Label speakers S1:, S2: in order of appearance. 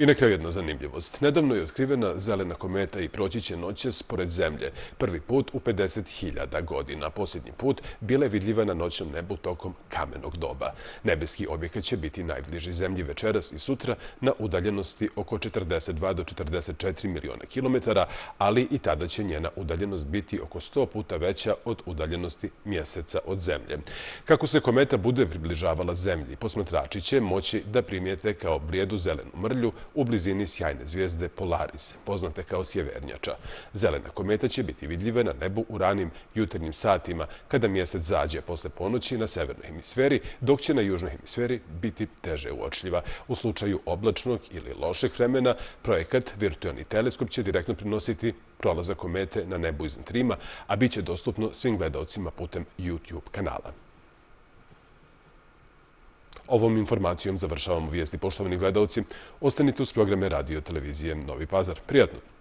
S1: I na kraju jedna zanimljivost. Nedavno je otkrivena zelena kometa i proći će noće spored Zemlje. Prvi put u 50.000 godina. Posljednji put bila je vidljiva na noćnom nebu tokom kamenog doba. Nebeski objekat će biti najbliži Zemlji večeras i sutra na udaljenosti oko 42 do 44 miliona kilometara, ali i tada će njena udaljenost biti oko 100 puta veća od udaljenosti mjeseca od Zemlje. Kako se kometa bude približavala Zemlji, posmatrači će moći da primijete kao blijedu zelenu mrlju u blizini sjajne zvijezde Polaris, poznate kao Sjevernjača. Zelena kometa će biti vidljiva na nebu u ranim jutarnjim satima kada mjesec zađe posle ponoći na severnoj hemisferi, dok će na južnoj hemisferi biti teže uočljiva. U slučaju oblačnog ili lošeg vremena, projekat Virtualni teleskop će direktno prinositi prolaza komete na nebu iznad Rima, a bit će dostupno svim gledalcima putem YouTube kanala. Ovom informacijom završavamo vijesti poštovani gledalci. Ostanite uz programe Radio Televizije Novi Pazar. Prijatno!